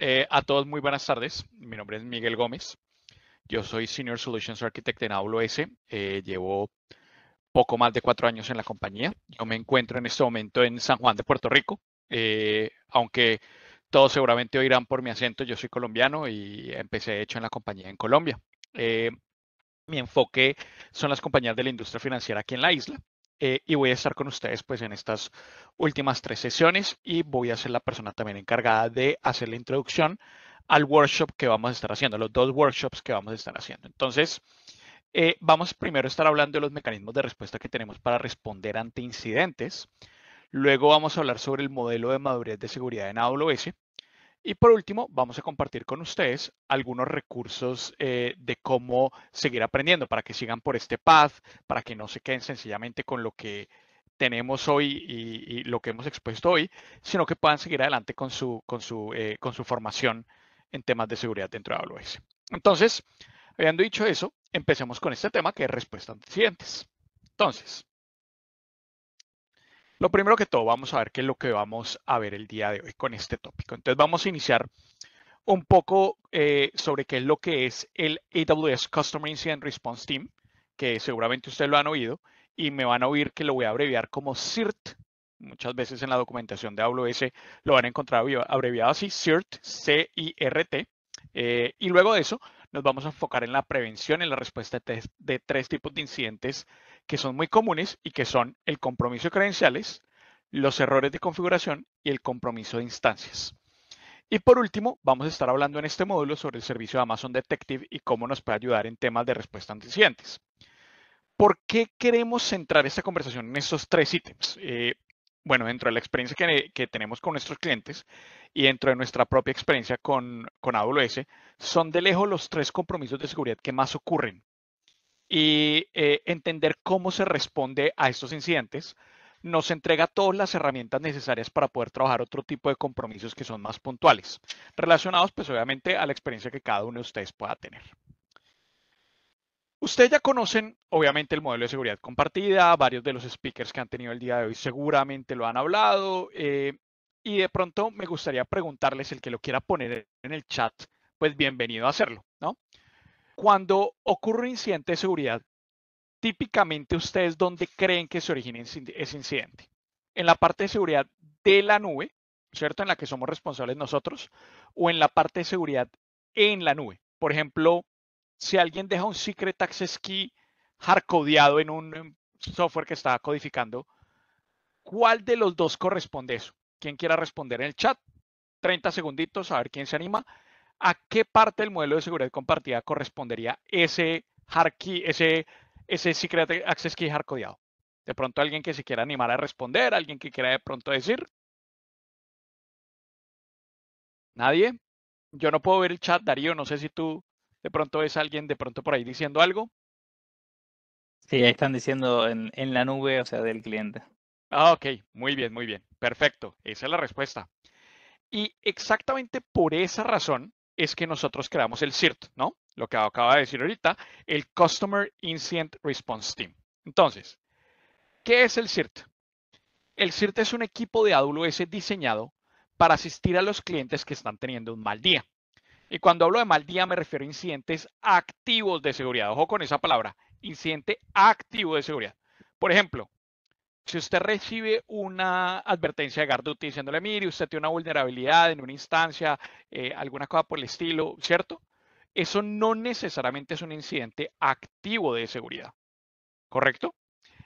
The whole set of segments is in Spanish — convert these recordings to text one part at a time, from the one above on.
Eh, a todos muy buenas tardes. Mi nombre es Miguel Gómez. Yo soy Senior Solutions Architect en AWS. Eh, llevo poco más de cuatro años en la compañía. Yo me encuentro en este momento en San Juan de Puerto Rico. Eh, aunque todos seguramente oirán por mi acento, yo soy colombiano y empecé de hecho en la compañía en Colombia. mi enfoque son las compañías de la industria financiera aquí en la isla. Eh, y voy a estar con ustedes pues en estas últimas tres sesiones y voy a ser la persona también encargada de hacer la introducción al workshop que vamos a estar haciendo, los dos workshops que vamos a estar haciendo. Entonces, eh, vamos primero a estar hablando de los mecanismos de respuesta que tenemos para responder ante incidentes. Luego vamos a hablar sobre el modelo de madurez de seguridad en AWS, y por último, vamos a compartir con ustedes algunos recursos eh, de cómo seguir aprendiendo para que sigan por este path, para que no se queden sencillamente con lo que tenemos hoy y, lo que hemos expuesto hoy, sino que puedan seguir adelante con su, con su, eh, con su formación en temas de seguridad dentro de AWS. Entonces, habiendo dicho eso, empecemos con este tema que es respuesta a Entonces, lo primero que todo, vamos a ver qué es lo que vamos a ver el día de hoy con este tópico. Entonces vamos a iniciar un poco eh, sobre qué es lo que es el AWS Customer Incident Response Team, que seguramente ustedes lo han oído y me van a oír que lo voy a abreviar como CIRT. Muchas veces en la documentación de AWS lo van a encontrar abreviado así, CIRT, C-I-R-T. Eh, y luego de eso, nos vamos a enfocar en la prevención, en la respuesta de tres tipos de incidentes que son muy comunes y que son el compromiso de credenciales, los errores de configuración y el compromiso de instancias. Y por último, vamos a estar hablando en este módulo sobre el servicio de Amazon Detective y cómo nos puede ayudar en temas de respuesta ante incidentes. ¿Por qué queremos centrar esta conversación en estos tres ítems? Eh, bueno, dentro de la experiencia que, tenemos con nuestros clientes y dentro de nuestra propia experiencia con, con AWS, son de lejos los tres compromisos de seguridad que más ocurren y eh, entender cómo se responde a estos incidentes nos entrega todas las herramientas necesarias para poder trabajar otro tipo de compromisos que son más puntuales, relacionados pues obviamente a la experiencia que cada uno de ustedes pueda tener. Ustedes ya conocen, obviamente, el modelo de seguridad compartida, varios de los speakers que han tenido el día de hoy seguramente lo han hablado, eh, y de pronto me gustaría preguntarles, el que lo quiera poner en el chat, pues bienvenido a hacerlo, ¿no? Cuando ocurre un incidente de seguridad, típicamente ustedes dónde creen que se origina ese incidente. En la parte de seguridad de la nube, ¿cierto? En la que somos responsables nosotros, o en la parte de seguridad en la nube. Por ejemplo, si alguien deja un secret access key hardcodeado en un software que está codificando, ¿cuál de los dos corresponde eso? ¿Quién quiera responder en el chat? 30 segunditos, a ver quién se anima a qué parte del modelo de seguridad compartida correspondería ese hard ese, ese secret access key hard De pronto alguien que se quiera animar a responder, alguien que quiera de pronto decir. ¿Nadie? Yo no puedo ver el chat, Darío. No sé si tú de pronto ves a alguien de pronto por ahí diciendo algo. Sí, ahí están diciendo en, en la nube, o sea, del cliente. Ah, ok. Muy bien, muy bien. Perfecto. Esa es la respuesta. Y exactamente por esa razón, es que nosotros creamos el CIRT, ¿no? Lo que acaba de decir ahorita, el Customer Incident Response Team. Entonces, ¿qué es el CIRT? El CIRT es un equipo de AWS diseñado para asistir a los clientes que están teniendo un mal día. Y cuando hablo de mal día me refiero a incidentes activos de seguridad. Ojo con esa palabra, incidente activo de seguridad. Por ejemplo, si usted recibe una advertencia de Garduti diciéndole, mire, usted tiene una vulnerabilidad en una instancia, eh, alguna cosa por el estilo, ¿cierto? Eso no necesariamente es un incidente activo de seguridad, ¿correcto?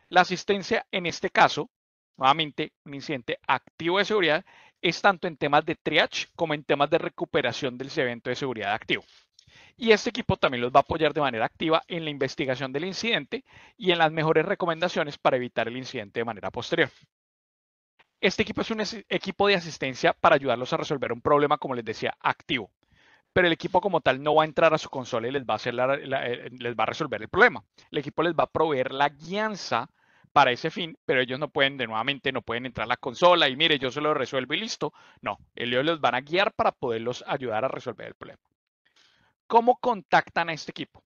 La asistencia en este caso, nuevamente, un incidente activo de seguridad, es tanto en temas de triage como en temas de recuperación del evento de seguridad activo. Y este equipo también los va a apoyar de manera activa en la investigación del incidente y en las mejores recomendaciones para evitar el incidente de manera posterior. Este equipo es un equipo de asistencia para ayudarlos a resolver un problema, como les decía, activo. Pero el equipo como tal no va a entrar a su consola y les va a, hacer eh, les va a resolver el problema. El equipo les va a proveer la guianza para ese fin, pero ellos no pueden, de nuevamente, no pueden entrar a la consola y mire, yo se lo resuelvo y listo. No, ellos los van a guiar para poderlos ayudar a resolver el problema. ¿Cómo contactan a este equipo?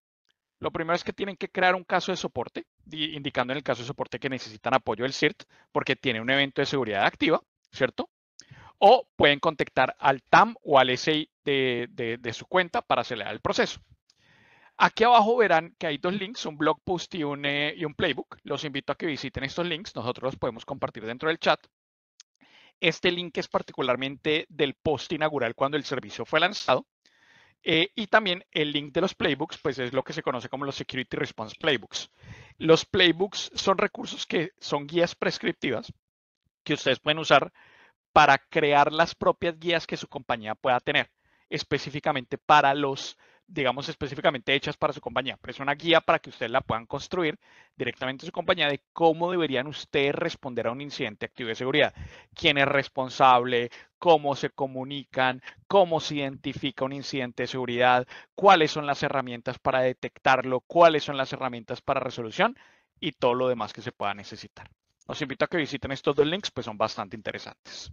Lo primero es que tienen que crear un caso de soporte, indicando en el caso de soporte que necesitan apoyo del CIRT porque tiene un evento de seguridad activa, ¿cierto? O pueden contactar al TAM o al SI de, su cuenta para acelerar el proceso. Aquí abajo verán que hay dos links, un blog post y un, eh, y un playbook. Los invito a que visiten estos links, nosotros los podemos compartir dentro del chat. Este link es particularmente del post inaugural cuando el servicio fue lanzado. Eh, y también el link de los playbooks, pues es lo que se conoce como los Security Response Playbooks. Los playbooks son recursos que son guías prescriptivas que ustedes pueden usar para crear las propias guías que su compañía pueda tener, específicamente para los, digamos, específicamente hechas para su compañía. Pero es una guía para que ustedes la puedan construir directamente su compañía de cómo deberían ustedes responder a un incidente activo de seguridad. ¿Quién es responsable? cómo se comunican, cómo se identifica un incidente de seguridad, cuáles son las herramientas para detectarlo, cuáles son las herramientas para resolución y todo lo demás que se pueda necesitar. Los invito a que visiten estos dos links, pues son bastante interesantes.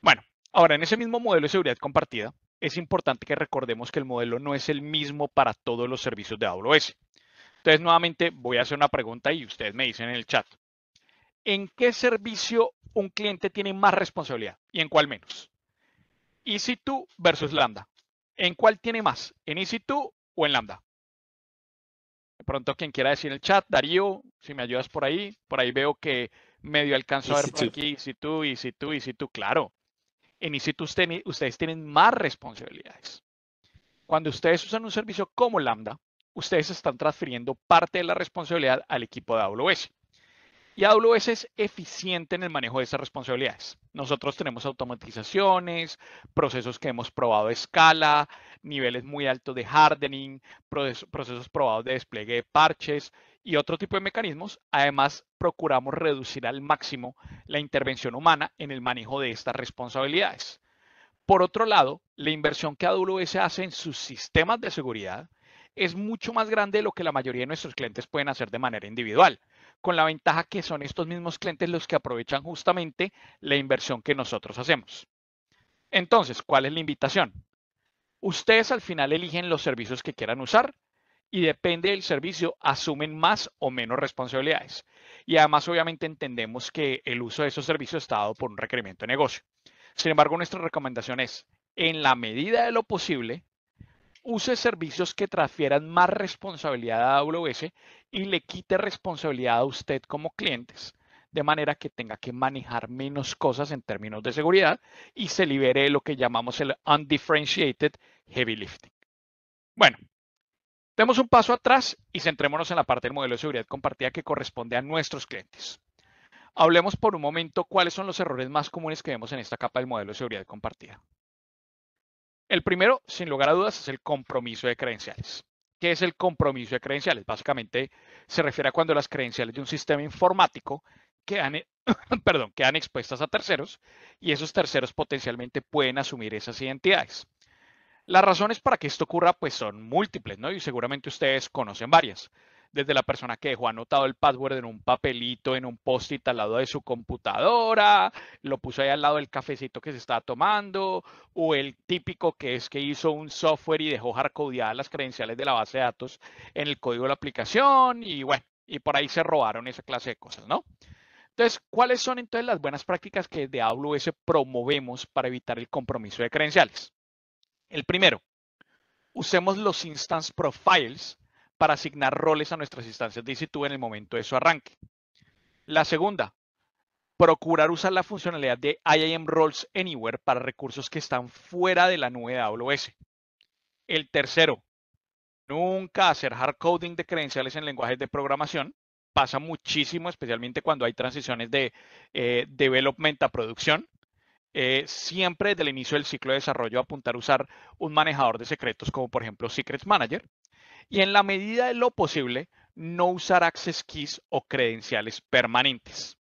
Bueno, ahora en ese mismo modelo de seguridad compartida, es importante que recordemos que el modelo no es el mismo para todos los servicios de AWS. Entonces, nuevamente voy a hacer una pregunta y ustedes me dicen en el chat, en qué servicio un cliente tiene más responsabilidad y en cuál menos. si 2 versus Lambda. ¿En cuál tiene más? ¿En EC2 o en Lambda? De pronto quien quiera decir en el chat, Darío, si me ayudas por ahí, por ahí veo que medio alcanzo a ver por aquí EC2, EC2, EC2, claro. En ec ustedes tienen más responsabilidades. Cuando ustedes usan un servicio como Lambda, ustedes están transfiriendo parte de la responsabilidad al equipo de AWS. Y AWS es eficiente en el manejo de esas responsabilidades. Nosotros tenemos automatizaciones, procesos que hemos probado a escala, niveles muy altos de hardening, procesos, probados de despliegue de parches y otro tipo de mecanismos. Además, procuramos reducir al máximo la intervención humana en el manejo de estas responsabilidades. Por otro lado, la inversión que AWS hace en sus sistemas de seguridad es mucho más grande de lo que la mayoría de nuestros clientes pueden hacer de manera individual con la ventaja que son estos mismos clientes los que aprovechan justamente la inversión que nosotros hacemos. Entonces, ¿cuál es la invitación? Ustedes al final eligen los servicios que quieran usar y depende del servicio asumen más o menos responsabilidades. Y además obviamente entendemos que el uso de esos servicios está dado por un requerimiento de negocio. Sin embargo, nuestra recomendación es, en la medida de lo posible, use servicios que transfieran más responsabilidad a AWS y le quite responsabilidad a usted como clientes, de manera que tenga que manejar menos cosas en términos de seguridad y se libere lo que llamamos el undifferentiated heavy lifting. Bueno, demos un paso atrás y centrémonos en la parte del modelo de seguridad compartida que corresponde a nuestros clientes. Hablemos por un momento cuáles son los errores más comunes que vemos en esta capa del modelo de seguridad compartida. El primero, sin lugar a dudas, es el compromiso de credenciales. ¿Qué es el compromiso de credenciales? Básicamente se refiere a cuando las credenciales de un sistema informático quedan, e-, expuestas a terceros y esos terceros potencialmente pueden asumir esas identidades. Las razones para que esto ocurra pues son múltiples, ¿no? Y seguramente ustedes conocen varias desde la persona que dejó anotado el password en un papelito, en un post-it al lado de su computadora, lo puso ahí al lado del cafecito que se estaba tomando, o el típico que es que hizo un software y dejó hardcodeadas las credenciales de la base de datos en el código de la aplicación, y bueno, y por ahí se robaron esa clase de cosas, ¿no? Entonces, ¿cuáles son entonces las buenas prácticas que de AWS promovemos para evitar el compromiso de credenciales? El primero, usemos los instance profiles para asignar roles a nuestras instancias de EC2 en el momento de su arranque. La segunda, procurar usar la funcionalidad de IAM Roles Anywhere para recursos que están fuera de la nube de AWS. El tercero, nunca hacer hard coding de credenciales en lenguajes de programación. Pasa muchísimo, especialmente cuando hay transiciones de eh, development a producción. Eh, siempre desde el inicio del ciclo de desarrollo apuntar a usar un manejador de secretos como por ejemplo Secrets Manager y en la medida de lo posible no usar access keys o credenciales permanentes.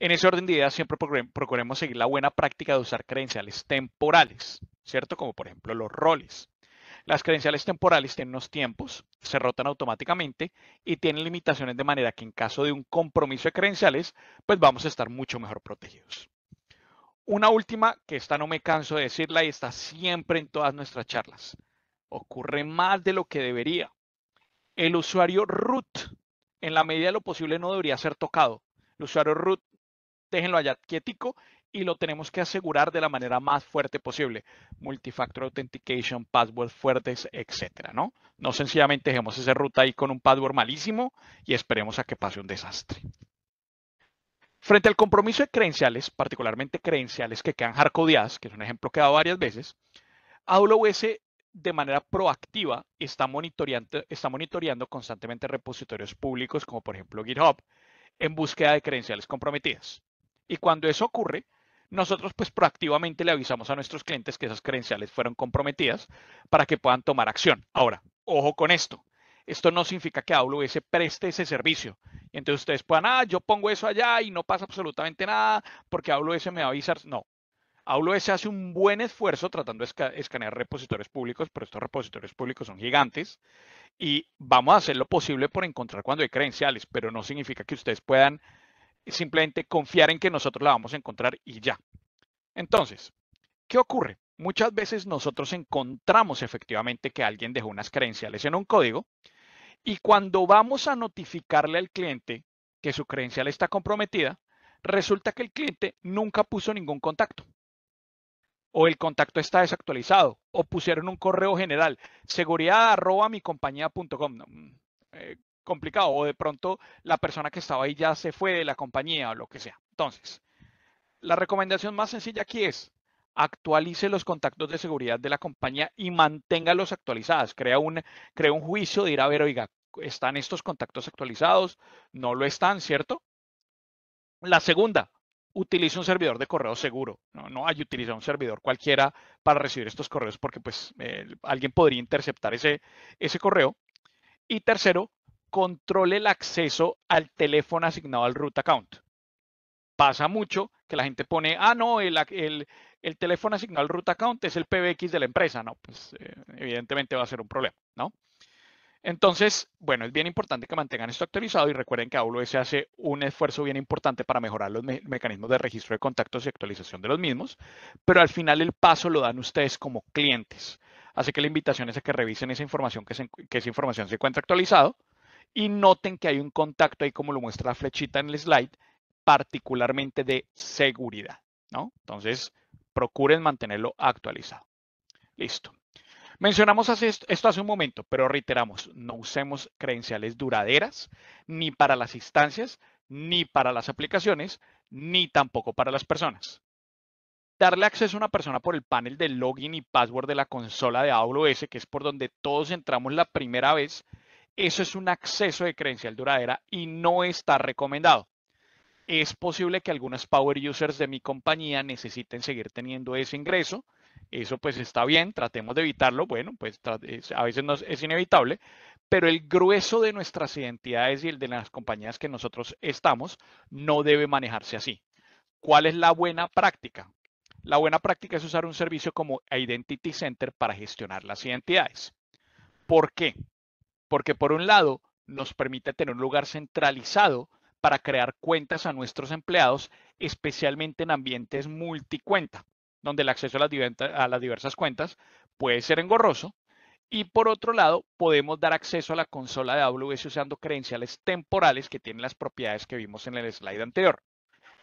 En ese orden de ideas siempre procuremos seguir la buena práctica de usar credenciales temporales, ¿cierto? Como por ejemplo los roles. Las credenciales temporales tienen unos tiempos, se rotan automáticamente y tienen limitaciones de manera que en caso de un compromiso de credenciales, pues vamos a estar mucho mejor protegidos. Una última, que esta no me canso de decirla y está siempre en todas nuestras charlas ocurre más de lo que debería. El usuario root, en la medida de lo posible, no debería ser tocado. El usuario root, déjenlo allá quietico y lo tenemos que asegurar de la manera más fuerte posible. Multifactor authentication, passwords fuertes, etcétera, ¿no? No sencillamente dejemos ese root ahí con un password malísimo y esperemos a que pase un desastre. Frente al compromiso de credenciales, particularmente credenciales que quedan hardcodeadas, que es un ejemplo que he dado varias veces, AWS de manera proactiva está monitoreando, está monitoreando constantemente repositorios públicos como por ejemplo GitHub en búsqueda de credenciales comprometidas. Y cuando eso ocurre, nosotros pues proactivamente le avisamos a nuestros clientes que esas credenciales fueron comprometidas para que puedan tomar acción. Ahora, ojo con esto. Esto no significa que AWS preste ese servicio. Y entonces ustedes puedan, ah, yo pongo eso allá y no pasa absolutamente nada porque AWS me va a avisar. No, AWS hace un buen esfuerzo tratando de escanear repositorios públicos, pero estos repositorios públicos son gigantes y vamos a hacer lo posible por encontrar cuando hay credenciales, pero no significa que ustedes puedan simplemente confiar en que nosotros la vamos a encontrar y ya. Entonces, ¿qué ocurre? Muchas veces nosotros encontramos efectivamente que alguien dejó unas credenciales en un código y cuando vamos a notificarle al cliente que su credencial está comprometida, resulta que el cliente nunca puso ningún contacto o el contacto está desactualizado, o pusieron un correo general, seguridad arroba mi mm, eh, complicado, o de pronto la persona que estaba ahí ya se fue de la compañía o lo que sea. Entonces, la recomendación más sencilla aquí es actualice los contactos de seguridad de la compañía y manténgalos actualizados. Crea un, crea un juicio de ir a ver, oiga, ¿están estos contactos actualizados? No lo están, ¿cierto? La segunda, utilice un servidor de correo seguro. No, hay que utilizar un servidor cualquiera para recibir estos correos porque pues eh, alguien podría interceptar ese, ese correo. Y tercero, controle el acceso al teléfono asignado al root account. Pasa mucho que la gente pone, ah, no, el, teléfono asignado al root account es el PBX de la empresa. No, pues eh, evidentemente va a ser un problema, ¿no? Entonces, bueno, es bien importante que mantengan esto actualizado y recuerden que AWS hace un esfuerzo bien importante para mejorar los mecanismos de registro de contactos y actualización de los mismos, pero al final el paso lo dan ustedes como clientes. Así que la invitación es a que revisen esa información, que, que esa información se encuentra actualizado y noten que hay un contacto ahí como lo muestra la flechita en el slide, particularmente de seguridad, ¿no? Entonces, procuren mantenerlo actualizado. Listo. Mencionamos esto hace un momento, pero reiteramos, no usemos credenciales duraderas ni para las instancias, ni para las aplicaciones, ni tampoco para las personas. Darle acceso a una persona por el panel de login y password de la consola de AWS, que es por donde todos entramos la primera vez, eso es un acceso de credencial duradera y no está recomendado. Es posible que algunos power users de mi compañía necesiten seguir teniendo ese ingreso, eso pues está bien, tratemos de evitarlo, bueno, pues a veces es inevitable, pero el grueso de nuestras identidades y el de las compañías que nosotros estamos no debe manejarse así. ¿Cuál es la buena práctica? La buena práctica es usar un servicio como Identity Center para gestionar las identidades. ¿Por qué? Porque por un lado nos permite tener un lugar centralizado para crear cuentas a nuestros empleados, especialmente en ambientes multicuenta donde el acceso a las, diversas cuentas puede ser engorroso. Y por otro lado, podemos dar acceso a la consola de AWS usando credenciales temporales que tienen las propiedades que vimos en el slide anterior.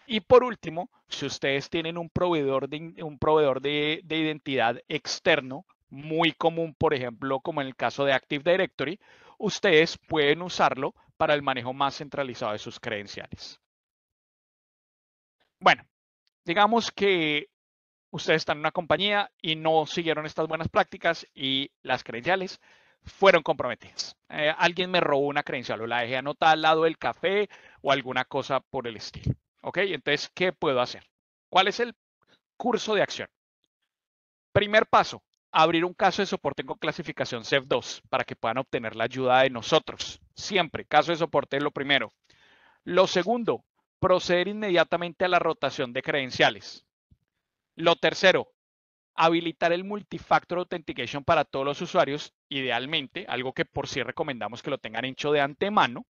Y por último, si ustedes tienen un proveedor de, un proveedor de identidad externo, muy común, por ejemplo, como en el caso de Active Directory, ustedes pueden usarlo para el manejo más centralizado de sus credenciales. Bueno, digamos que ustedes están en una compañía y no siguieron estas buenas prácticas y las credenciales fueron comprometidas. Eh, alguien me robó una credencial o la dejé anotada al lado del café o alguna cosa por el estilo. ¿Ok? Entonces, ¿qué puedo hacer? ¿Cuál es el curso de acción? Primer paso, abrir un caso de soporte con clasificación CEF 2 para que puedan obtener la ayuda de nosotros. Siempre, caso de soporte es lo primero. Lo segundo, proceder inmediatamente a la rotación de credenciales. Lo tercero, habilitar el multifactor authentication para todos los usuarios, idealmente, algo que por sí recomendamos que lo tengan hecho de antemano.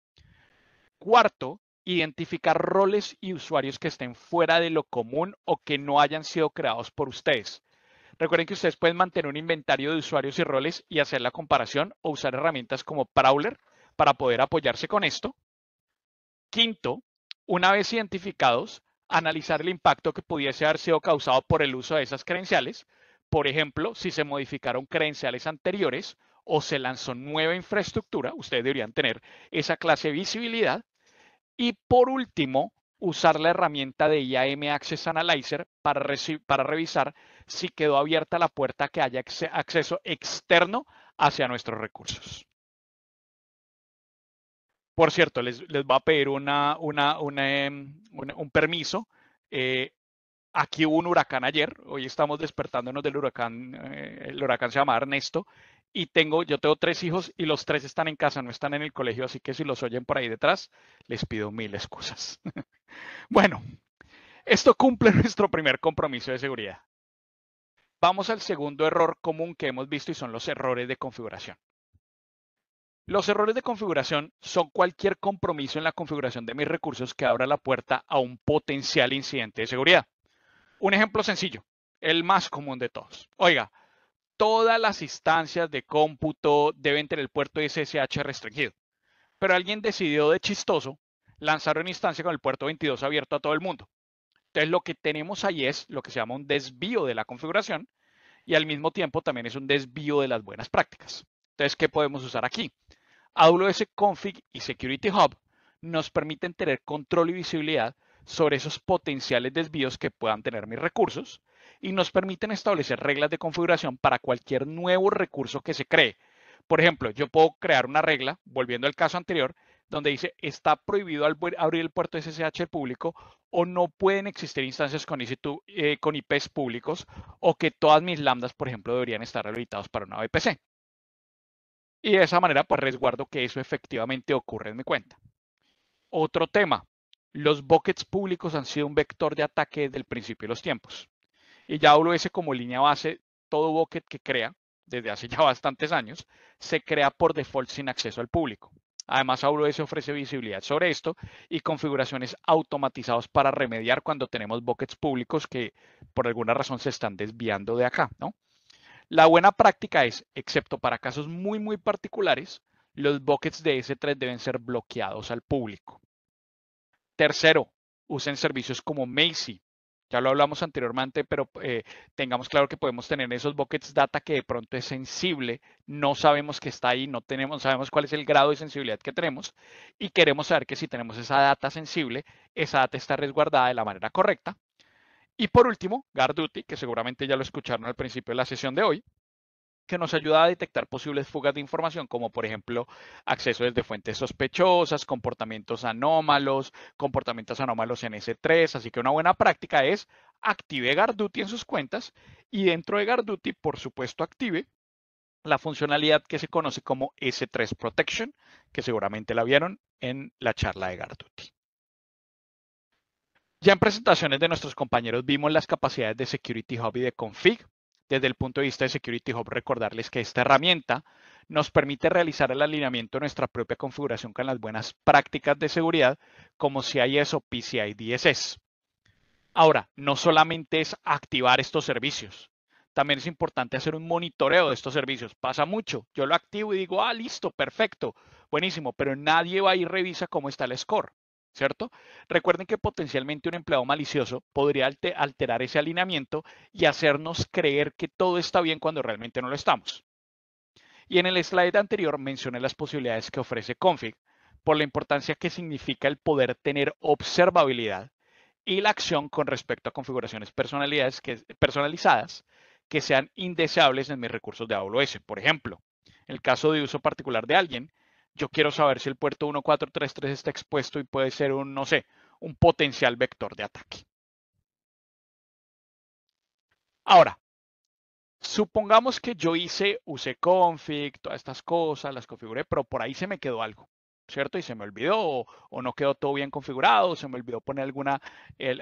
Cuarto, identificar roles y usuarios que estén fuera de lo común o que no hayan sido creados por ustedes. Recuerden que ustedes pueden mantener un inventario de usuarios y roles y hacer la comparación o usar herramientas como Prowler para poder apoyarse con esto. Quinto, una vez identificados, analizar el impacto que pudiese haber sido causado por el uso de esas credenciales, por ejemplo, si se modificaron credenciales anteriores o se lanzó nueva infraestructura, ustedes deberían tener esa clase de visibilidad. Y por último, usar la herramienta de IAM Access Analyzer para, para revisar si quedó abierta la puerta que haya acceso externo hacia nuestros recursos. Por cierto, les, voy va a pedir una, em, un permiso. Eh, aquí hubo un huracán ayer, hoy estamos despertándonos del huracán, eh, el huracán se llama Ernesto, y tengo, yo tengo tres hijos y los tres están en casa, no están en el colegio, así que si los oyen por ahí detrás, les pido mil excusas. bueno, esto cumple nuestro primer compromiso de seguridad. Vamos al segundo error común que hemos visto y son los errores de configuración. Los errores de configuración son cualquier compromiso en la configuración de mis recursos que abra la puerta a un potencial incidente de seguridad. Un ejemplo sencillo, el más común de todos. Oiga, todas las instancias de cómputo deben tener el puerto SSH restringido, pero alguien decidió de chistoso lanzar una instancia con el puerto 22 abierto a todo el mundo. Entonces lo que tenemos ahí es lo que se llama un desvío de la configuración y al mismo tiempo también es un desvío de las buenas prácticas. Entonces, ¿qué podemos usar aquí? AWS Config y Security Hub nos permiten tener control y visibilidad sobre esos potenciales desvíos que puedan tener mis recursos y nos permiten establecer reglas de configuración para cualquier nuevo recurso que se cree. Por ejemplo, yo puedo crear una regla, volviendo al caso anterior, donde dice está prohibido abrir el puerto SSH público o no pueden existir instancias con, eh, con IPs públicos o que todas mis lambdas, por ejemplo, deberían estar habilitados para una VPC. Y de esa manera, pues resguardo que eso efectivamente ocurre en mi cuenta. Otro tema, los buckets públicos han sido un vector de ataque desde el principio de los tiempos. Y ya AWS como línea base, todo bucket que crea, desde hace ya bastantes años, se crea por default sin acceso al público. Además, AWS ofrece visibilidad sobre esto y configuraciones automatizadas para remediar cuando tenemos buckets públicos que por alguna razón se están desviando de acá, ¿no? La buena práctica es, excepto para casos muy, muy particulares, los buckets de S3 deben ser bloqueados al público. Tercero, usen servicios como Macy. Ya lo hablamos anteriormente, pero eh, tengamos claro que podemos tener esos buckets data que de pronto es sensible, no sabemos que está ahí, no tenemos, sabemos cuál es el grado de sensibilidad que tenemos y queremos saber que si tenemos esa data sensible, esa data está resguardada de la manera correcta y por último, GuardDuty, que seguramente ya lo escucharon al principio de la sesión de hoy, que nos ayuda a detectar posibles fugas de información, como por ejemplo acceso desde fuentes sospechosas, comportamientos anómalos, comportamientos anómalos en S3. Así que una buena práctica es active GuardDuty en sus cuentas y dentro de GuardDuty, por supuesto, active la funcionalidad que se conoce como S3 Protection, que seguramente la vieron en la charla de GuardDuty. Ya en presentaciones de nuestros compañeros vimos las capacidades de Security Hub y de Config. Desde el punto de vista de Security Hub, recordarles que esta herramienta nos permite realizar el alineamiento de nuestra propia configuración con las buenas prácticas de seguridad como CIS o PCI DSS. Ahora, no solamente es activar estos servicios, también es importante hacer un monitoreo de estos servicios. Pasa mucho, yo lo activo y digo, ah, listo, perfecto, buenísimo, pero nadie va y revisa cómo está el score ¿cierto? Recuerden que potencialmente un empleado malicioso podría alterar ese alineamiento y hacernos creer que todo está bien cuando realmente no lo estamos. Y en el slide anterior mencioné las posibilidades que ofrece config por la importancia que significa el poder tener observabilidad y la acción con respecto a configuraciones personalizadas que sean indeseables en mis recursos de AWS. Por ejemplo, el caso de uso particular de alguien, yo quiero saber si el puerto 1433 está expuesto y puede ser un, no sé, un potencial vector de ataque. Ahora, supongamos que yo hice config, todas estas cosas, las configuré, pero por ahí se me quedó algo, ¿cierto? Y se me olvidó, o, no quedó todo bien configurado, se me olvidó poner alguna,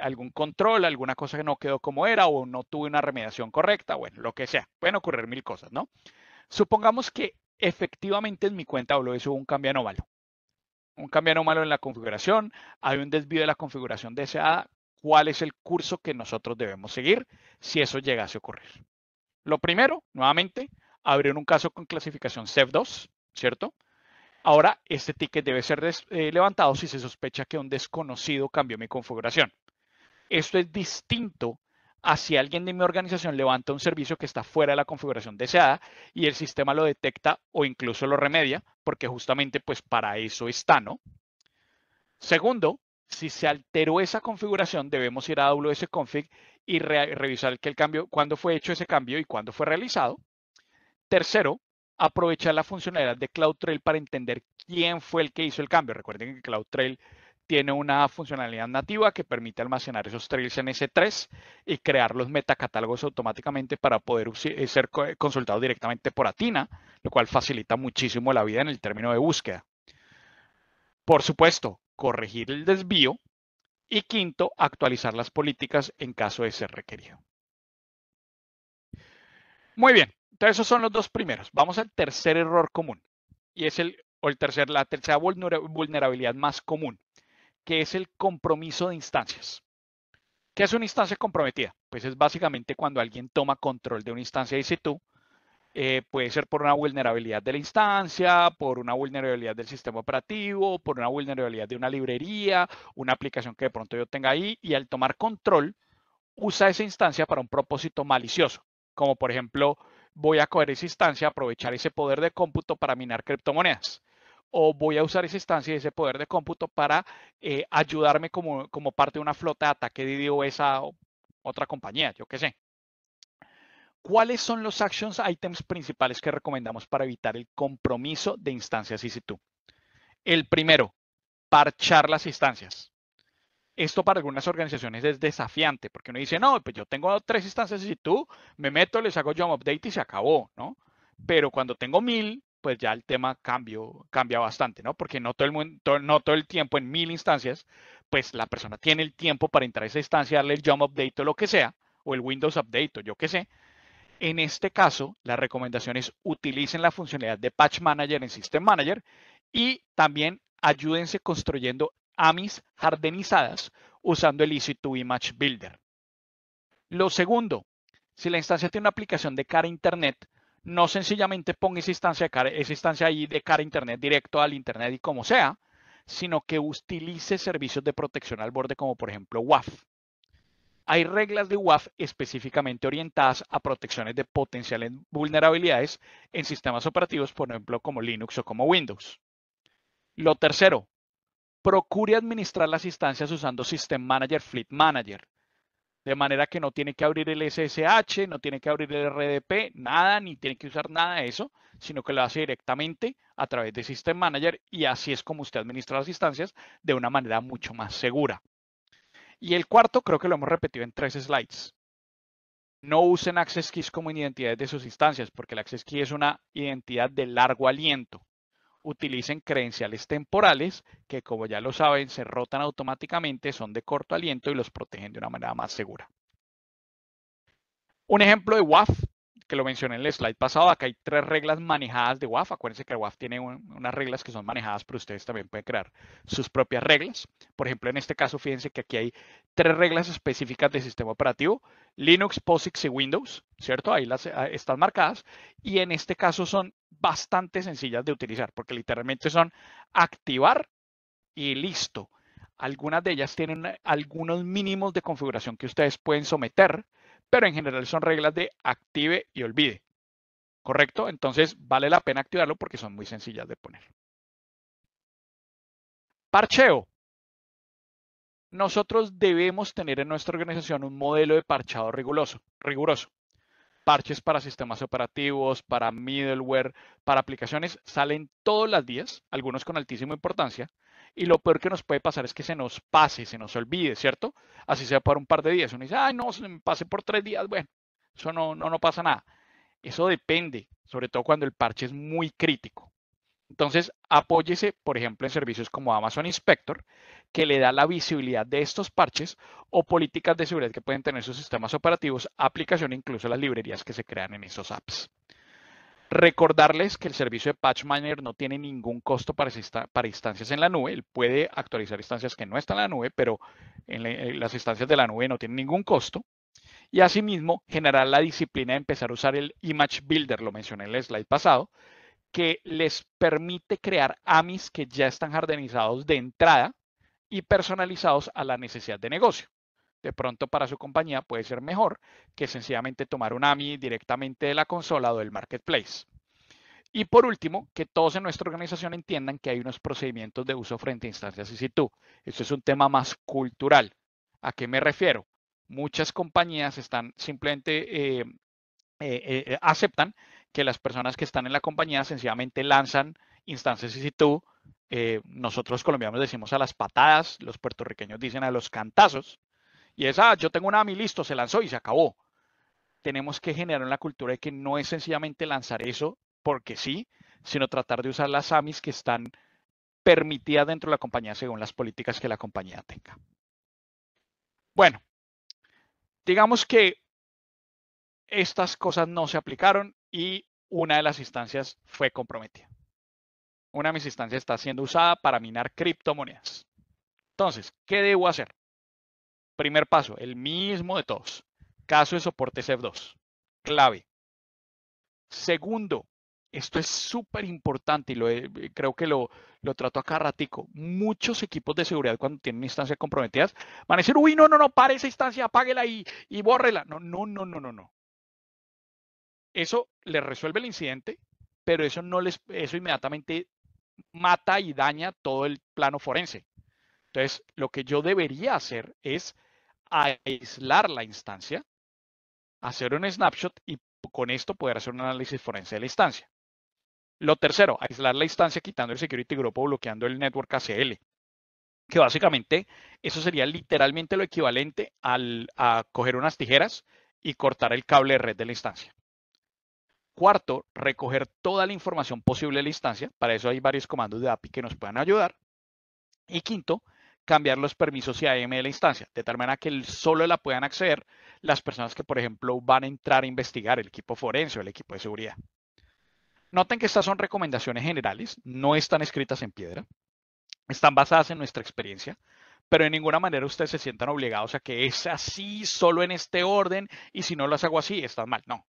algún control, alguna cosa que no quedó como era, o no tuve una remediación correcta, bueno, lo que sea. Pueden ocurrir mil cosas, ¿no? Supongamos que efectivamente en mi cuenta WS eso un cambio anómalo. Un cambio anómalo en la configuración, hay un desvío de la configuración deseada, cuál es el curso que nosotros debemos seguir si eso llegase a ocurrir. Lo primero, nuevamente, abrieron un caso con clasificación CEF2, ¿cierto? Ahora, este ticket debe ser eh, levantado si se sospecha que un desconocido cambió mi configuración. Esto es distinto si alguien de mi organización levanta un servicio que está fuera de la configuración deseada y el sistema lo detecta o incluso lo remedia, porque justamente pues para eso está, ¿no? Segundo, si se alteró esa configuración, debemos ir a AWS Config y revisar que el cambio, cuándo fue hecho ese cambio y cuándo fue realizado. Tercero, aprovechar la funcionalidad de CloudTrail para entender quién fue el que hizo el cambio. Recuerden que CloudTrail tiene una funcionalidad nativa que permite almacenar esos trails en S3 y crear los metacatálogos automáticamente para poder eh, ser eh, consultado directamente por Atina, lo cual facilita muchísimo la vida en el término de búsqueda. Por supuesto, corregir el desvío y quinto, actualizar las políticas en caso de ser requerido. Muy bien, entonces esos son los dos primeros. Vamos al tercer error común y es el, o el tercer, la tercera vulnerabilidad más común que es el compromiso de instancias. ¿Qué es una instancia comprometida? Pues es básicamente cuando alguien toma control de una instancia, dice tú, eh, puede ser por una vulnerabilidad de la instancia, por una vulnerabilidad del sistema operativo, por una vulnerabilidad de una librería, una aplicación que de pronto yo tenga ahí, y al tomar control, usa esa instancia para un propósito malicioso, como por ejemplo, voy a coger esa instancia, aprovechar ese poder de cómputo para minar criptomonedas o voy a usar esa instancia y ese poder de cómputo para eh, ayudarme como, parte de una flota de ataque de DDoS a otra compañía, yo qué sé. ¿Cuáles son los actions items principales que recomendamos para evitar el compromiso de instancias EC2? El primero, parchar las instancias. Esto para algunas organizaciones es desafiante, porque uno dice, no, pues yo tengo tres instancias EC2, me meto, les hago un update y se acabó, ¿no? Pero cuando tengo mil, pues ya el tema cambia bastante, ¿no? Porque no todo, el, no todo el tiempo en mil instancias, pues la persona tiene el tiempo para entrar a esa instancia, darle el jump update o lo que sea, o el Windows update o yo qué sé. En este caso, la recomendación es utilicen la funcionalidad de Patch Manager en System Manager y también ayúdense construyendo AMIs jardinizadas usando el Easy to Image Builder. Lo segundo, si la instancia tiene una aplicación de cara a Internet, no sencillamente ponga esa instancia, ahí de cara a Internet, directo al Internet y como sea, sino que utilice servicios de protección al borde como por ejemplo WAF. Hay reglas de WAF específicamente orientadas a protecciones de potenciales vulnerabilidades en sistemas operativos, por ejemplo, como Linux o como Windows. Lo tercero, procure administrar las instancias usando System Manager, Fleet Manager. De manera que no tiene que abrir el SSH, no tiene que abrir el RDP, nada, ni tiene que usar nada de eso, sino que lo hace directamente a través de System Manager y así es como usted administra las instancias de una manera mucho más segura. Y el cuarto creo que lo hemos repetido en tres slides. No usen Access Keys como identidades de sus instancias, porque el Access Key es una identidad de largo aliento utilicen credenciales temporales que, como ya lo saben, se rotan automáticamente, son de corto aliento y los protegen de una manera más segura. Un ejemplo de WAF que lo mencioné en el slide pasado, acá hay tres reglas manejadas de WAF. Acuérdense que el WAF tiene unas reglas que son manejadas, pero ustedes también pueden crear sus propias reglas. Por ejemplo, en este caso, fíjense que aquí hay tres reglas específicas de sistema operativo, Linux, POSIX y Windows, ¿cierto? Ahí las ah, están marcadas. Y en este caso son bastante sencillas de utilizar, porque literalmente son activar y listo. Algunas de ellas tienen algunos mínimos de configuración que ustedes pueden someter pero en general son reglas de active y olvide. ¿Correcto? Entonces vale la pena activarlo porque son muy sencillas de poner. Parcheo. Nosotros debemos tener en nuestra organización un modelo de parchado riguroso. riguroso. Parches para sistemas operativos, para middleware, para aplicaciones, salen todos los días, algunos con altísima importancia, y lo peor que nos puede pasar es que se nos pase, se nos olvide, ¿cierto? Así sea por un par de días. Uno dice, ay, no, se me pase por tres días, bueno, eso no, no, pasa nada. Eso depende, sobre todo cuando el parche es muy crítico. Entonces, apóyese, por ejemplo, en servicios como Amazon Inspector, que le da la visibilidad de estos parches o políticas de seguridad que pueden tener sus sistemas operativos, aplicación e incluso las librerías que se crean en esos apps. Recordarles que el servicio de Patch Manager no tiene ningún costo para, para instancias en la nube. Él puede actualizar instancias que no están en la nube, pero en, eh, las instancias de la nube no tienen ningún costo. Y asimismo, generar la disciplina de empezar a usar el Image Builder, lo mencioné en el slide pasado, que les permite crear AMIs que ya están jardinizados de entrada y personalizados a la necesidad de negocio de pronto para su compañía puede ser mejor que sencillamente tomar un AMI directamente de la consola o del marketplace. Y por último, que todos en nuestra organización entiendan que hay unos procedimientos de uso frente a instancias y tú Esto es un tema más cultural. ¿A qué me refiero? Muchas compañías están simplemente eh, eh, eh, aceptan que las personas que están en la compañía sencillamente lanzan instancias y situ. nosotros colombianos decimos a las patadas, los puertorriqueños dicen a los cantazos. Y esa, ah, yo tengo una AMI listo, se lanzó y se acabó. Tenemos que generar una cultura de que no es sencillamente lanzar eso porque sí, sino tratar de usar las AMIs que están permitidas dentro de la compañía según las políticas que la compañía tenga. Bueno, digamos que estas cosas no se aplicaron y una de las instancias fue comprometida. Una de mis instancias está siendo usada para minar criptomonedas. Entonces, ¿qué debo hacer? Primer paso, el mismo de todos. Caso de soporte C 2 Clave. Segundo, esto es súper importante y lo, creo que lo, lo trato acá ratico. Muchos equipos de seguridad cuando tienen instancias comprometidas van a decir, uy, no, no, no, pare esa instancia, apáguela y, y bórrela. No, no, no, no, no, no. Eso le resuelve el incidente, pero eso no les, eso inmediatamente mata y daña todo el plano forense. Entonces, lo que yo debería hacer es aislar la instancia, hacer un snapshot y con esto poder hacer un análisis forense de la instancia. Lo tercero, aislar la instancia quitando el security group o bloqueando el network ACL, que básicamente eso sería literalmente lo equivalente al, a coger unas tijeras y cortar el cable de red de la instancia. Cuarto, recoger toda la información posible de la instancia. Para eso hay varios comandos de API que nos puedan ayudar. Y quinto, cambiar los permisos IAM de la instancia, de tal manera que solo la puedan acceder las personas que, por ejemplo, van a entrar a investigar, el equipo forense o el equipo de seguridad. Noten que estas son recomendaciones generales, no están escritas en piedra, están basadas en nuestra experiencia, pero de ninguna manera ustedes se sientan obligados a que es así, solo en este orden, y si no las hago así, están mal. No,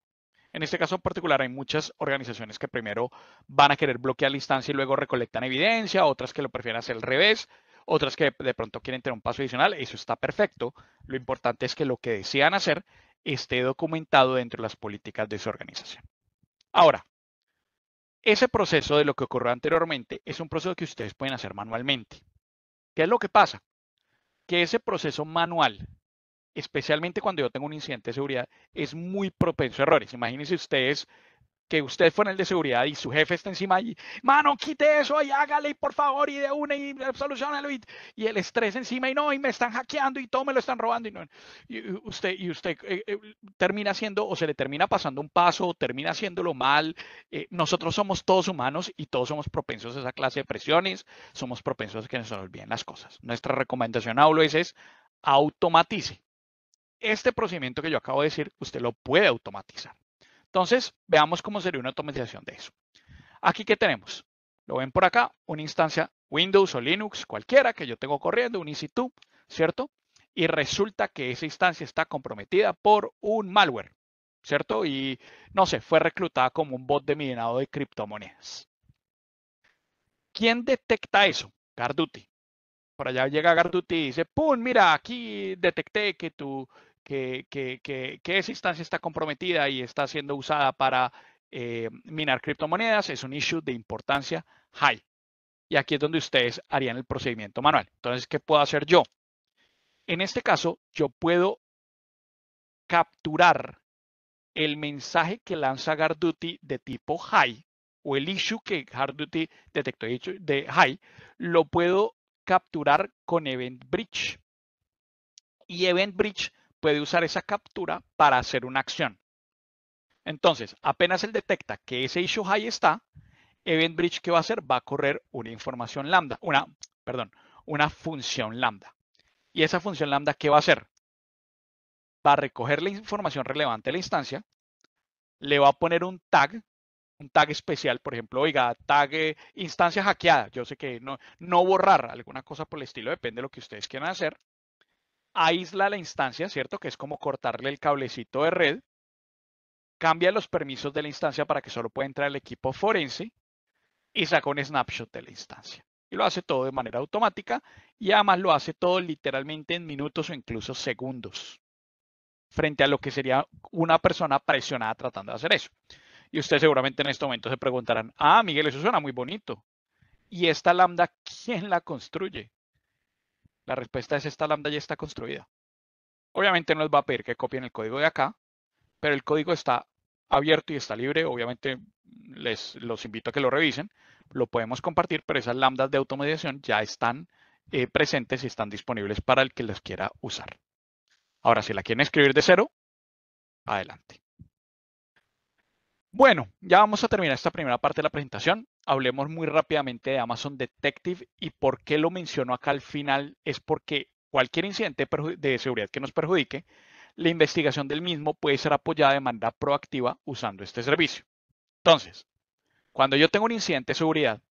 en este caso en particular hay muchas organizaciones que primero van a querer bloquear la instancia y luego recolectan evidencia, otras que lo prefieren hacer al revés otras que de pronto quieren tener un paso adicional, eso está perfecto. Lo importante es que lo que desean hacer esté documentado dentro de las políticas de su organización. Ahora, ese proceso de lo que ocurrió anteriormente es un proceso que ustedes pueden hacer manualmente. ¿Qué es lo que pasa? Que ese proceso manual, especialmente cuando yo tengo un incidente de seguridad, es muy propenso a errores. Imagínense ustedes que usted fue en el de seguridad y su jefe está encima y, mano, quite eso y hágale y por favor y de una y solucionalo y, y, el estrés encima y no, y me están hackeando y todo me lo están robando y no. usted, y usted eh, eh, termina haciendo o se le termina pasando un paso, termina haciéndolo mal. Eh, nosotros somos todos humanos y todos somos propensos a esa clase de presiones, somos propensos a que nos olviden las cosas. Nuestra recomendación a es es automatice. Este procedimiento que yo acabo de decir, usted lo puede automatizar. Entonces, veamos cómo sería una automatización de eso. Aquí, ¿qué tenemos? Lo ven por acá, una instancia Windows o Linux, cualquiera que yo tengo corriendo, un EC2, ¿cierto? Y resulta que esa instancia está comprometida por un malware, ¿cierto? Y, no sé, fue reclutada como un bot de minado de criptomonedas. ¿Quién detecta eso? Garduti. Por allá llega Garduti y dice, ¡pum! Mira, aquí detecté que tu que, esa instancia está comprometida y está siendo usada para eh, minar criptomonedas es un issue de importancia high. Y aquí es donde ustedes harían el procedimiento manual. Entonces, ¿qué puedo hacer yo? En este caso, yo puedo capturar el mensaje que lanza Garduty de tipo high o el issue que Garduty detectó de high, lo puedo capturar con EventBridge Y EventBridge puede usar esa captura para hacer una acción. Entonces, apenas él detecta que ese issue high está, EventBridge, Bridge, ¿qué va a hacer? Va a correr una información lambda, una, perdón, una función lambda. ¿Y esa función lambda qué va a hacer? Va a recoger la información relevante de la instancia, le va a poner un tag, un tag especial, por ejemplo, oiga, tag eh, instancia hackeada, yo sé que no, no borrar, alguna cosa por el estilo, depende de lo que ustedes quieran hacer aísla la instancia, ¿cierto? Que es como cortarle el cablecito de red, cambia los permisos de la instancia para que solo pueda entrar el equipo forense y saca un snapshot de la instancia. Y lo hace todo de manera automática y además lo hace todo literalmente en minutos o incluso segundos, frente a lo que sería una persona presionada tratando de hacer eso. Y ustedes seguramente en este momento se preguntarán, ah, Miguel, eso suena muy bonito. ¿Y esta lambda quién la construye? La respuesta es esta lambda ya está construida. Obviamente no les va a pedir que copien el código de acá, pero el código está abierto y está libre. Obviamente les los invito a que lo revisen. Lo podemos compartir, pero esas lambdas de automediación ya están eh, presentes y están disponibles para el que las quiera usar. Ahora, si la quieren escribir de cero, adelante. Bueno, ya vamos a terminar esta primera parte de la presentación hablemos muy rápidamente de Amazon Detective y por qué lo menciono acá al final es porque cualquier incidente de seguridad que nos perjudique, la investigación del mismo puede ser apoyada de manera proactiva usando este servicio. Entonces, cuando yo tengo un incidente de seguridad,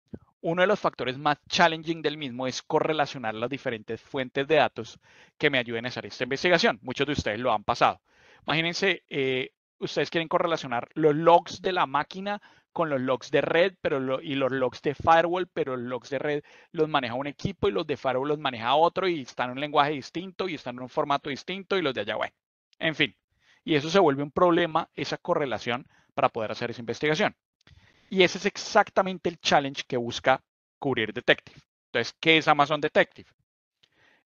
uno de los factores más challenging del mismo es correlacionar las diferentes fuentes de datos que me ayuden a hacer esta investigación. Muchos de ustedes lo han pasado. Imagínense, eh, ustedes quieren correlacionar los logs de la máquina con los logs de red pero y los logs de firewall, pero los logs de red los maneja un equipo y los de firewall los maneja otro y están en un lenguaje distinto y están en un formato distinto y los de allá, güey. En fin, y eso se vuelve un problema, esa correlación para poder hacer esa investigación. Y ese es exactamente el challenge que busca cubrir Detective. Entonces, ¿qué es Amazon Detective?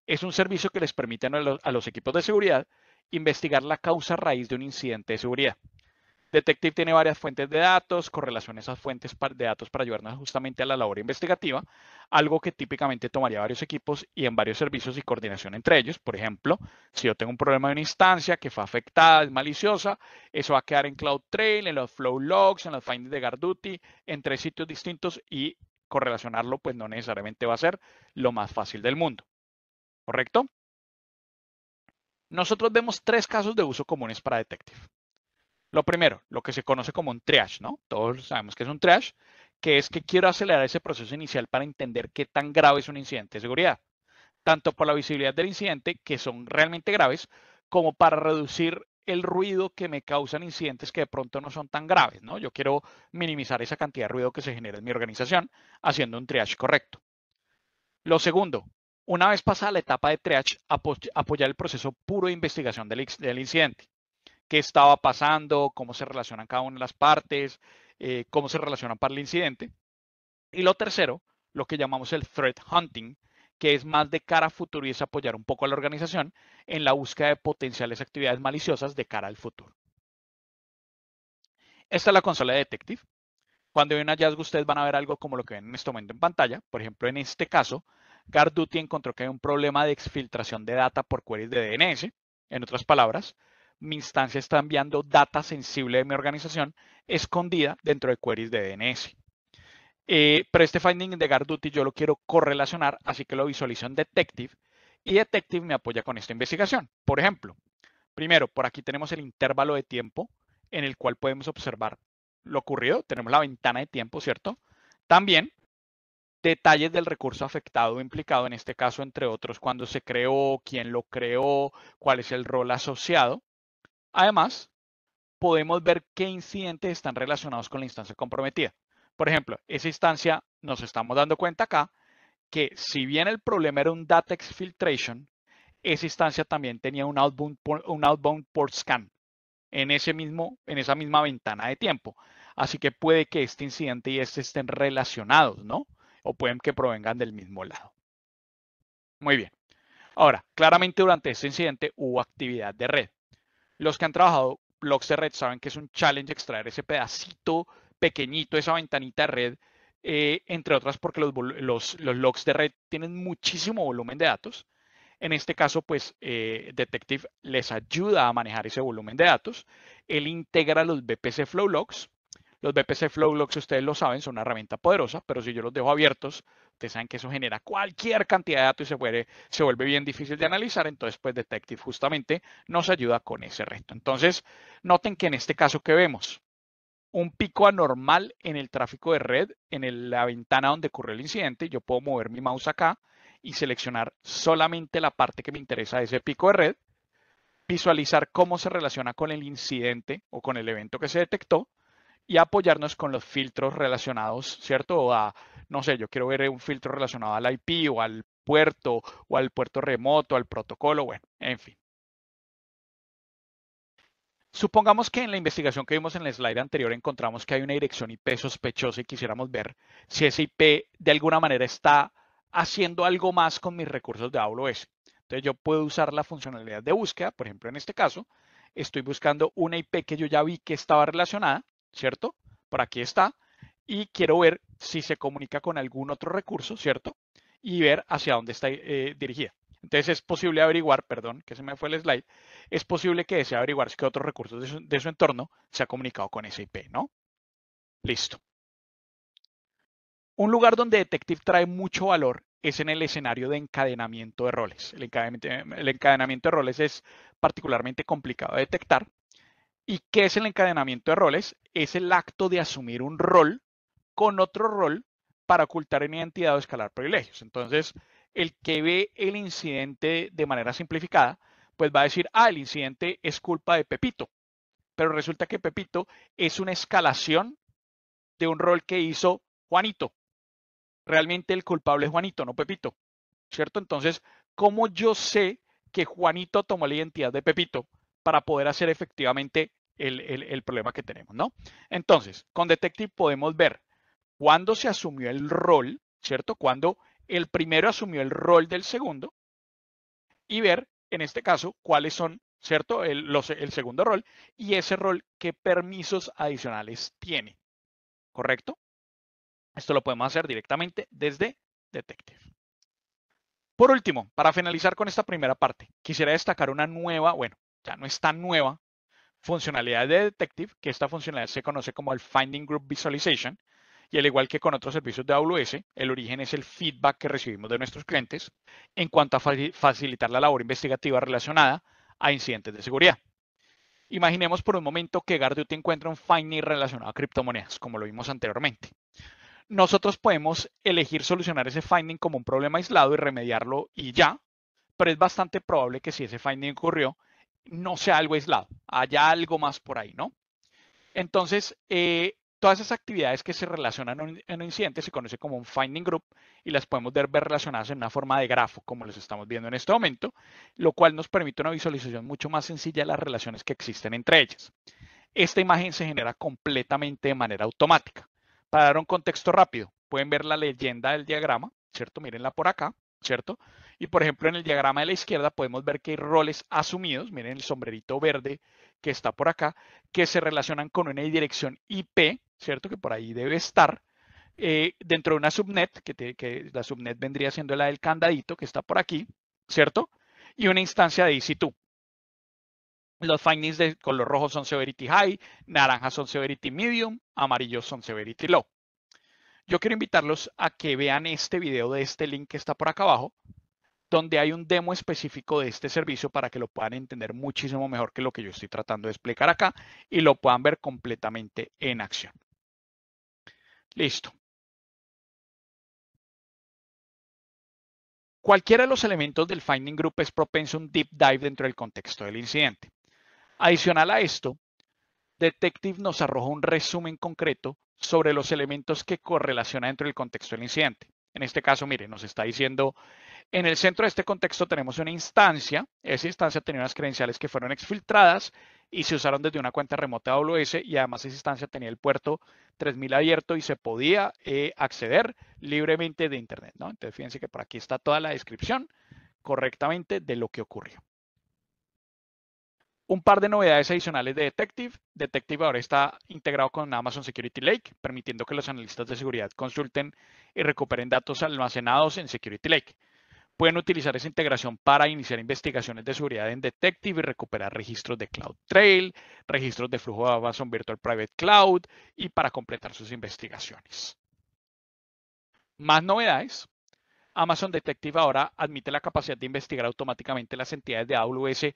Es un servicio que les permite a los, a los equipos de seguridad investigar la causa raíz de un incidente de seguridad. Detective tiene varias fuentes de datos, correlaciona esas fuentes de datos para ayudarnos justamente a la labor investigativa, algo que típicamente tomaría varios equipos y en varios servicios y coordinación entre ellos. Por ejemplo, si yo tengo un problema de una instancia que fue afectada, es maliciosa, eso va a quedar en CloudTrail, en los Flow Logs, en los Findings de GuardDuty, en tres sitios distintos y correlacionarlo pues no necesariamente va a ser lo más fácil del mundo. ¿Correcto? Nosotros vemos tres casos de uso comunes para Detective. Lo primero, lo que se conoce como un triage, ¿no? Todos sabemos que es un triage, que es que quiero acelerar ese proceso inicial para entender qué tan grave es un incidente de seguridad, tanto por la visibilidad del incidente, que son realmente graves, como para reducir el ruido que me causan incidentes que de pronto no son tan graves, ¿no? Yo quiero minimizar esa cantidad de ruido que se genera en mi organización haciendo un triage correcto. Lo segundo, una vez pasada la etapa de triage, apoyar el proceso puro de investigación del, del incidente qué estaba pasando, cómo se relacionan cada una de las partes, eh, cómo se relacionan para el incidente. Y lo tercero, lo que llamamos el threat hunting, que es más de cara a futuro y es apoyar un poco a la organización en la búsqueda de potenciales actividades maliciosas de cara al futuro. Esta es la consola de Detective. Cuando hay un hallazgo, ustedes van a ver algo como lo que ven en este momento en pantalla. Por ejemplo, en este caso, Garduti encontró que hay un problema de exfiltración de data por queries de DNS. En otras palabras, mi instancia está enviando data sensible de mi organización escondida dentro de queries de DNS. Eh, pero este finding de Garduti yo lo quiero correlacionar, así que lo visualizo en Detective y Detective me apoya con esta investigación. Por ejemplo, primero, por aquí tenemos el intervalo de tiempo en el cual podemos observar lo ocurrido. Tenemos la ventana de tiempo, ¿cierto? También detalles del recurso afectado o implicado, en este caso, entre otros, cuando se creó, quién lo creó, cuál es el rol asociado. Además, podemos ver qué incidentes están relacionados con la instancia comprometida. Por ejemplo, esa instancia nos estamos dando cuenta acá que si bien el problema era un data exfiltration, esa instancia también tenía un outbound, port scan en, ese mismo, en esa misma ventana de tiempo. Así que puede que este incidente y este estén relacionados, ¿no? O pueden que provengan del mismo lado. Muy bien. Ahora, claramente durante este incidente hubo actividad de red los que han trabajado logs de red saben que es un challenge extraer ese pedacito pequeñito, esa ventanita de red, eh, entre otras porque los, los, logs de red tienen muchísimo volumen de datos. En este caso, pues eh, Detective les ayuda a manejar ese volumen de datos. Él integra los BPC Flow Logs. Los BPC Flow Logs, ustedes lo saben, son una herramienta poderosa, pero si yo los dejo abiertos, Ustedes saben que eso genera cualquier cantidad de datos y se, se vuelve bien difícil de analizar. Entonces, pues Detective justamente nos ayuda con ese reto. Entonces, noten que en este caso que vemos, un pico anormal en el tráfico de red, en la ventana donde ocurrió el incidente, yo puedo mover mi mouse acá y seleccionar solamente la parte que me interesa de ese pico de red, visualizar cómo se relaciona con el incidente o con el evento que se detectó y apoyarnos con los filtros relacionados, ¿cierto? O A, no sé, yo quiero ver un filtro relacionado al IP o al puerto o al puerto remoto, al protocolo, bueno, en fin. Supongamos que en la investigación que vimos en el slide anterior encontramos que hay una dirección IP sospechosa y quisiéramos ver si esa IP de alguna manera está haciendo algo más con mis recursos de AWS. Entonces yo puedo usar la funcionalidad de búsqueda, por ejemplo en este caso, estoy buscando una IP que yo ya vi que estaba relacionada ¿cierto? Por aquí está. Y quiero ver si se comunica con algún otro recurso, ¿cierto? Y ver hacia dónde está eh, dirigida. Entonces es posible averiguar, perdón, que se me fue el slide, es posible que desee averiguar que otros recursos de su, entorno se ha comunicado con ese IP, ¿no? Listo. Un lugar donde Detective trae mucho valor es en el escenario de encadenamiento de roles. El encadenamiento, el encadenamiento, de roles es particularmente complicado de detectar. ¿Y qué es el encadenamiento de roles? es el acto de asumir un rol con otro rol para ocultar una identidad o escalar privilegios. Entonces, el que ve el incidente de manera simplificada, pues va a decir, ah, el incidente es culpa de Pepito. Pero resulta que Pepito es una escalación de un rol que hizo Juanito. Realmente el culpable es Juanito, no Pepito. ¿Cierto? Entonces, ¿cómo yo sé que Juanito tomó la identidad de Pepito para poder hacer efectivamente el, problema que tenemos, ¿no? Entonces, con Detective podemos ver cuándo se asumió el rol, ¿cierto? Cuando el primero asumió el rol del segundo y ver, en este caso, cuáles son, ¿cierto? los, el segundo rol y ese rol, qué permisos adicionales tiene, ¿correcto? Esto lo podemos hacer directamente desde Detective. Por último, para finalizar con esta primera parte, quisiera destacar una nueva, bueno, ya no es tan nueva, funcionalidad de Detective, que esta funcionalidad se conoce como el Finding Group Visualization, y al igual que con otros servicios de AWS, el origen es el feedback que recibimos de nuestros clientes en cuanto a facilitar la labor investigativa relacionada a incidentes de seguridad. Imaginemos por un momento que te encuentra un finding relacionado a criptomonedas, como lo vimos anteriormente. Nosotros podemos elegir solucionar ese finding como un problema aislado y remediarlo y ya, pero es bastante probable que si ese finding ocurrió, no sea algo aislado, haya algo más por ahí, ¿no? Entonces, eh, todas esas actividades que se relacionan en un incidente se conoce como un finding group y las podemos ver relacionadas en una forma de grafo, como les estamos viendo en este momento, lo cual nos permite una visualización mucho más sencilla de las relaciones que existen entre ellas. Esta imagen se genera completamente de manera automática. Para dar un contexto rápido, pueden ver la leyenda del diagrama, ¿cierto? Mírenla por acá, ¿cierto? Y por ejemplo, en el diagrama de la izquierda podemos ver que hay roles asumidos, miren el sombrerito verde que está por acá, que se relacionan con una dirección IP, ¿cierto? Que por ahí debe estar. Eh, dentro de una subnet, que, que, la subnet vendría siendo la del candadito que está por aquí, ¿cierto? Y una instancia de EC2. Los findings de color rojo son severity high, naranja son severity medium, amarillos son severity low. Yo quiero invitarlos a que vean este video de este link que está por acá abajo, donde hay un demo específico de este servicio para que lo puedan entender muchísimo mejor que lo que yo estoy tratando de explicar acá y lo puedan ver completamente en acción. Listo. Cualquiera de los elementos del Finding Group es propenso a un deep dive dentro del contexto del incidente. Adicional a esto, Detective nos arroja un resumen concreto sobre los elementos que correlaciona dentro del contexto del incidente. En este caso, mire, nos está diciendo en el centro de este contexto tenemos una instancia. Esa instancia tenía unas credenciales que fueron exfiltradas y se usaron desde una cuenta remota AWS y además esa instancia tenía el puerto 3000 abierto y se podía eh, acceder libremente de Internet. Entonces fíjense que por aquí está toda la descripción correctamente de lo que ocurrió. Un par de novedades adicionales de Detective. Detective ahora está integrado con Amazon Security Lake, permitiendo que los analistas de seguridad consulten y recuperen datos almacenados en Security Lake pueden utilizar esa integración para iniciar investigaciones de seguridad en Detective y recuperar registros de CloudTrail, registros de flujo de Amazon Virtual Private Cloud y para completar sus investigaciones. Más novedades. Amazon Detective ahora admite la capacidad de investigar automáticamente las entidades de AWS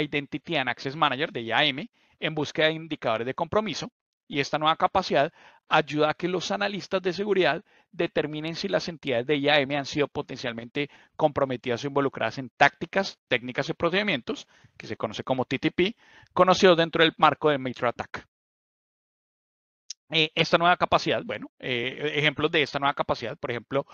Identity and Access Manager de IAM en búsqueda de indicadores de compromiso y esta nueva capacidad ayuda a que los analistas de seguridad determinen si las entidades de IAM han sido potencialmente comprometidas o involucradas en tácticas, técnicas y procedimientos, que se conoce como TTP, conocidos dentro del marco de Metro Attack. Eh, esta nueva capacidad, bueno, eh, ejemplos de esta nueva capacidad, por ejemplo,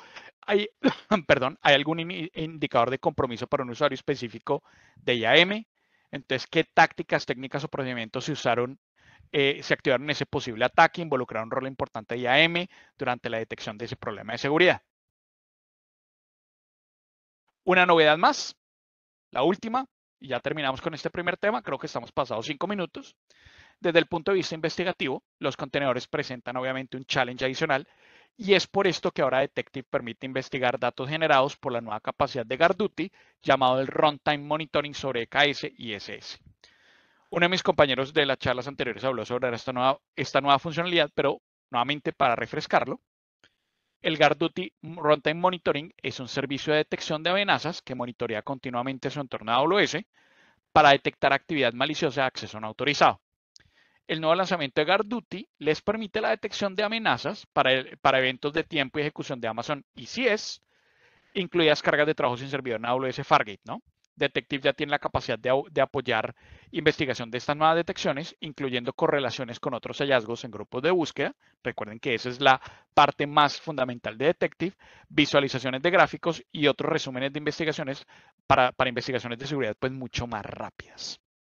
hay, perdón, hay algún indicador de compromiso para un usuario específico de IAM, entonces, ¿qué tácticas, técnicas o procedimientos se usaron eh, se activaron ese posible ataque, involucraron un rol importante de IAM durante la detección de ese problema de seguridad. Una novedad más, la última, y ya terminamos con este primer tema, creo que estamos pasados cinco minutos. Desde el punto de vista investigativo, los contenedores presentan obviamente un challenge adicional y es por esto que ahora Detective permite investigar datos generados por la nueva capacidad de Garduti llamado el Runtime Monitoring sobre EKS y SS. Uno de mis compañeros de las charlas anteriores habló sobre esta nueva, esta nueva funcionalidad, pero nuevamente para refrescarlo, el GuardDuty Runtime Monitoring es un servicio de detección de amenazas que monitorea continuamente su entorno AWS para detectar actividad maliciosa de acceso no autorizado. El nuevo lanzamiento de GuardDuty les permite la detección de amenazas para, para eventos de tiempo y ejecución de Amazon ECS, incluidas cargas de trabajo sin servidor en AWS Fargate, ¿no? Detective ya tiene la capacidad de, apoyar investigación de estas nuevas detecciones, incluyendo correlaciones con otros hallazgos en grupos de búsqueda. Recuerden que esa es la parte más fundamental de Detective, visualizaciones de gráficos y otros resúmenes de investigaciones para, para investigaciones de seguridad pues mucho más rápidas.